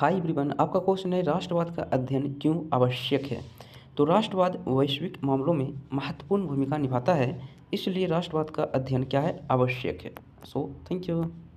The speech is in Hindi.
हाय ब्रिबन आपका क्वेश्चन है राष्ट्रवाद का अध्ययन क्यों आवश्यक है तो राष्ट्रवाद वैश्विक मामलों में महत्वपूर्ण भूमिका निभाता है इसलिए राष्ट्रवाद का अध्ययन क्या है आवश्यक है सो थैंक यू